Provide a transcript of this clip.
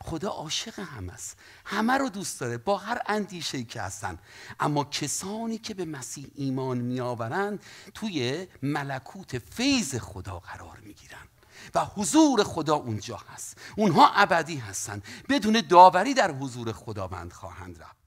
خدا عاشق هم است همه رو دوست داره با هر اندیشه که هستن اما کسانی که به مسیح ایمان میآورند توی ملکوت فیض خدا قرار میگیرن و حضور خدا اونجا هست اونها ابدی هستند بدون داوری در حضور خداوند خواهند رفت